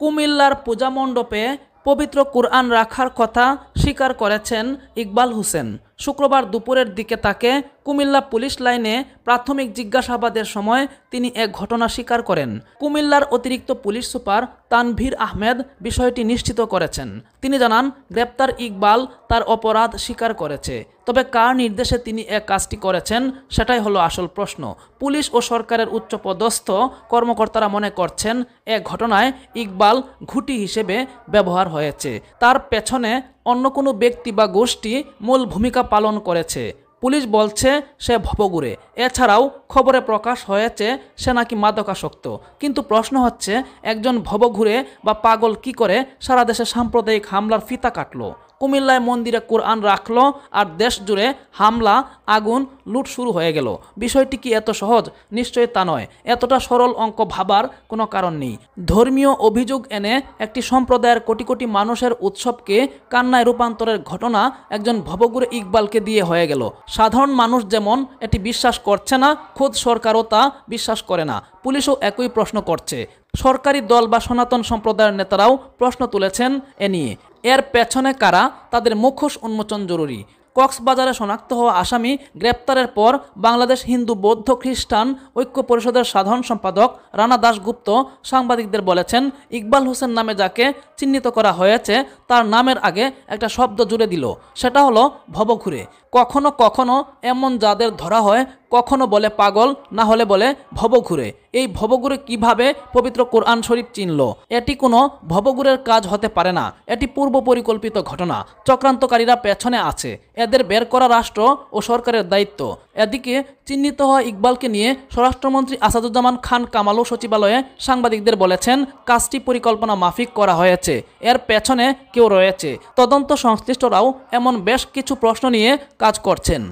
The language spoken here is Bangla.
কুমিল্লার পূজা মণ্ডপে পবিত্র কোরআন রাখার কথা স্বীকার করেছেন ইকবাল হোসেন শুক্রবার দুপুরের দিকে তাকে কুমিল্লা পুলিশ লাইনে প্রাথমিক জিজ্ঞাসাবাদের সময় তিনি এক ঘটনা স্বীকার করেন কুমিল্লার অতিরিক্ত পুলিশ সুপার তানভীর আহমেদ বিষয়টি নিশ্চিত করেছেন তিনি জানান গ্রেপ্তার ইকবাল তার অপরাধ স্বীকার করেছে তবে কার নির্দেশে তিনি এক কাজটি করেছেন সেটাই হলো আসল প্রশ্ন পুলিশ ও সরকারের উচ্চপদস্থ কর্মকর্তারা মনে করছেন এ ঘটনায় ইকবাল ঘুটি হিসেবে ব্যবহার হয়েছে তার পেছনে অন্য কোনো ব্যক্তি বা গোষ্ঠী মূল ভূমিকা পালন করেছে পুলিশ বলছে সে ভবগুরে এছাড়াও খবরে প্রকাশ হয়েছে সে নাকি মাদকাসক্ত কিন্তু প্রশ্ন হচ্ছে একজন ভবঘুরে বা পাগল কি করে সারা দেশে সাম্প্রদায়িক হামলার ফিতা কাটলো কুমিল্লায় মন্দিরে কোরআন রাখল আর দেশ জুড়ে হামলা আগুন লুট শুরু হয়ে গেল বিষয়টি কি এত সহজ নিশ্চয়ই তা নয় এতটা সরল অঙ্ক ভাবার কোনো কারণ নেই ধর্মীয় অভিযোগ এনে একটি সম্প্রদায়ের কোটি কোটি মানুষের উৎসবকে কান্নায় রূপান্তরের ঘটনা একজন ভবগুরু ইকবালকে দিয়ে হয়ে গেল সাধারণ মানুষ যেমন এটি বিশ্বাস করছে না খোদ সরকারও তা বিশ্বাস করে না পুলিশও একই প্রশ্ন করছে সরকারি দল বা সনাতন সম্প্রদায়ের নেতারাও প্রশ্ন তুলেছেন এ নিয়ে এর পেছনে কারা তাদের মুখোশ উন্মোচন জরুরি কক্সবাজারে শনাক্ত হওয়া আসামি গ্রেপ্তারের পর বাংলাদেশ হিন্দু বৌদ্ধ খ্রিস্টান ঐক্য পরিষদের সাধারণ সম্পাদক রানা দাশগুপ্ত সাংবাদিকদের বলেছেন ইকবাল হোসেন নামে যাকে চিহ্নিত করা হয়েছে তার নামের আগে একটা শব্দ জুড়ে দিল সেটা হলো ভবঘুরে কখনো কখনো এমন যাদের ধরা হয় কখনো বলে পাগল না হলে বলে ভবঘুরে এই ভবঘুরে কিভাবে পবিত্র কোরআন শরীফ চিনল এটি কোনো ভবঘুরের কাজ হতে পারে না এটি পূর্ব পরিকল্পিত ঘটনা চক্রান্তকারীরা পেছনে আছে এদের বের করা রাষ্ট্র ও সরকারের দায়িত্ব এদিকে চিহ্নিত হওয়া ইকবালকে নিয়ে স্বরাষ্ট্রমন্ত্রী আসাদুজ্জামান খান কামালো সচিবালয়ে সাংবাদিকদের বলেছেন কাজটি পরিকল্পনা মাফিক করা হয়েছে এর পেছনে কেউ রয়েছে তদন্ত সংশ্লিষ্টরাও এমন বেশ কিছু প্রশ্ন নিয়ে কাজ করছেন